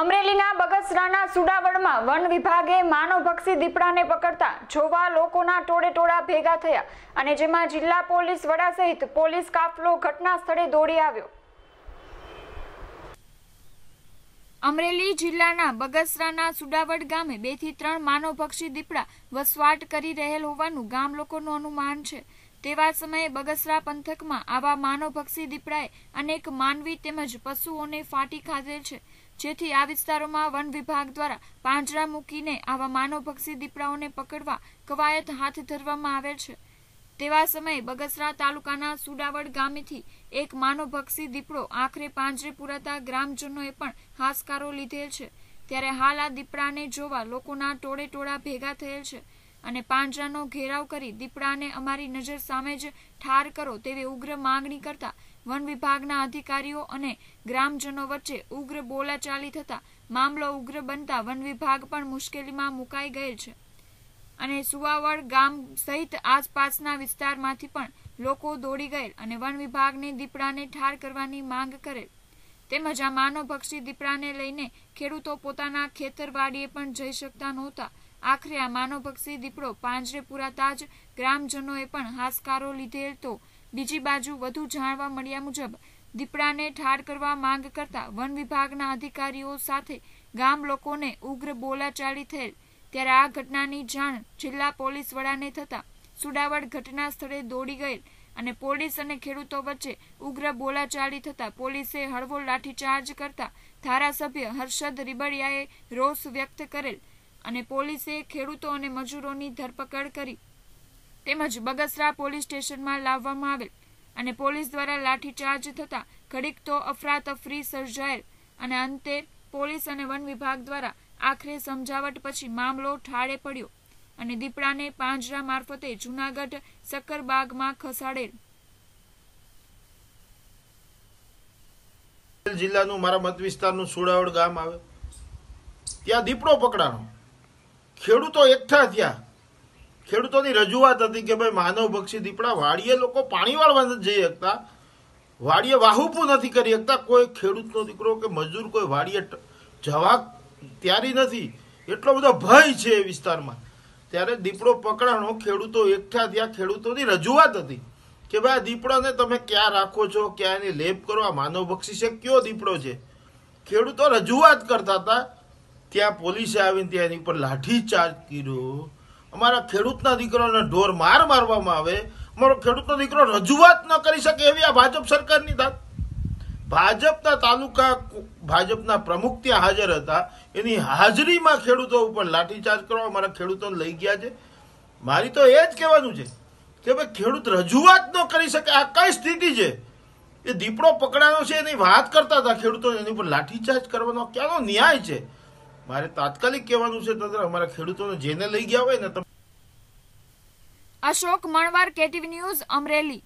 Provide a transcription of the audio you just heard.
અમરેલીના બગસરાના સુડાવડમાં વન વિભાગે માનવભક્ષી દીપડાને પકડતા જોવા લોકોના ટોળે ટોળા ભેગા થયા અને જેમાં જિલ્લા પોલીસ વડા સહિત પોલીસ કાફલો ઘટના સ્થળે દોડી આવ્યો અમરેલી જિલ્લાના બગસરાના સુડાવડ ગામે બે થી ત્રણ માનવભક્ષી દીપડા વસવાટ કરી રહેલ હોવાનું ગામ લોકોનું અનુમાન છે તેવા સમયે બગસરા પંથકમાં આવા માનવભક્ષી દીપડાએ અનેક માનવી તેમજ પશુઓને ફાટી ખાધેલ છે જેથી આ વિસ્તારોમાં વન વિભાગ દ્વારા પાંજરા મૂકીને આવા માનવભક્ષી દીપડાઓને પકડવા કવાયત હાથ ધરવામાં આવે છે તેવા સમયે બગસરા તાલુકાના સુડાવડ ગામેથી એક માનવભક્ષી દીપડો આખરે પાંજરે પુરાતા ગ્રામજનોએ પણ હાસકારો લીધેલ છે ત્યારે હાલ આ દીપડાને જોવા લોકોના ટોળે ટોળા ભેગા થયેલ છે અને પાંજરાનો ઘેરાવ કરી દીપડાને અમારી નજર સામે જ ઠાર કરો તેવી ઉગ્ર માંગણી કરતા વન વિભાગના અધિકારીઓ અને ગ્રામજનો વચ્ચે ઉગ્ર બોલાચાલી થતા મામલો ઉગ્ર બનતા વન વિભાગ પણ મુશ્કેલીમાં મુકાઈ ગયેલ છે અને સુવાવડ ગામ સહિત આસપાસના વિસ્તારમાંથી પણ લોકો દોડી ગયેલ અને વન વિભાગની દીપડાને ઠાર કરવાની માંગ કરેલ તેમજ આ માનવભક્ષી દીપડાને લઈને ખેડૂતો પોતાના ખેતરવાડીએ પણ જઈ શકતા નહોતા આખરે આ માનવભક્ષી દીપડો પાંજરે પુરાતા જ ગ્રામજનોએ પણ હાશકારો લીધેલ તો બીજી બાજુ વધુ જાણવા મળ્યા મુજબ દીપડાને ઠાર કરવા માંગ કરતા વન વિભાગના અધિકારીઓ સાથે ગામ લોકોને ઉગ્ર બોલાચાલી થયેલ ત્યારે આ ઘટનાની જાણ જિલ્લા પોલીસ વડાને થતા સુડાવડ ઘટના સ્થળે દોડી ગયેલ અને પોલીસ અને ખેડૂતો વચ્ચે ઉગ્ર બોલાચાલી થતા પોલીસે હળવો લાઠીચાર્જ કરતા ધારાસભ્ય હર્ષદ રીબડિયાએ રોષ વ્યક્ત કરેલ અને પોલીસે ખેડૂતો અને મજૂરોની ધરપકડ કરી તેમજ બગસરા પોલીસ સ્ટેશનમાં લાવવામાં આવેલ અને પોલીસ દ્વારા લાઠીચાર્જ થતાં ઘડીક તો અફરાતફરી સર્જાયેલ અને અંતે પોલીસ અને વન વિભાગ દ્વારા આખરે સમજાવટ પછી મામલો ઠાળે પડ્યો અને દીપડાને પાંજરા મારફતે જૂનાગઢ સક્કરબાગમાં ખસાડેલ જિલ્લાનું મારા મત વિસ્તારનું સુડાવડ ગામ આવે ત્યાં દીપડો પકડાણો ખેડૂતો એકઠા થયા ખેડૂતોની રજૂઆત હતી કે ભાઈ માનવ માનવભક્ષી દીપડા વાડીએ લોકો પાણી વાળવા નથી જઈ શકતા વાડીએ વાહુપું નથી કરી શકતા કોઈ ખેડૂતનો દીકરો કે મજૂર કોઈ વાડીએ જવા ત્યારી નથી એટલો બધો ભય છે એ વિસ્તારમાં ત્યારે દીપડો પકડાણો ખેડૂતો એકઠા થયા ખેડૂતોની રજૂઆત હતી કે ભાઈ આ દીપડાને તમે ક્યાં રાખો છો ક્યાં એની લેપ કરો આ માનવભક્ષી છે કયો દીપડો છે ખેડૂતો રજૂઆત કરતા હતા ત્યાં પોલીસે આવીને ત્યાં એની ઉપર લાઠીચાર્જ કર્યો અમારા ખેડૂતના દીકરાને ઢોર માર મારવામાં આવે અમારો ખેડૂતનો દીકરો રજૂઆત ન કરી શકે એવી આ ભાજપ સરકારની ધાક ભાજપના તાલુકા ભાજપના પ્રમુખ ત્યાં હાજર હતા એની હાજરીમાં ખેડૂતો ઉપર લાઠીચાર્જ કરવા મારા ખેડૂતોને લઈ ગયા છે મારી તો એ જ કહેવાનું છે કે ભાઈ ખેડૂત રજૂઆત ન કરી શકે આ કઈ સ્થિતિ છે એ દીપડો પકડાનો છે એની વાત કરતા હતા ખેડૂતો એની ઉપર લાઠીચાર્જ કરવાનો ક્યાંનો ન્યાય છે મારે તાત્કાલિક કહેવાનું છે તંત્ર અમારા ખેડૂતોને જેને લઈ ગયા હોય ને અશોક મણવાર કેટીવી ન્યૂઝ અમરેલી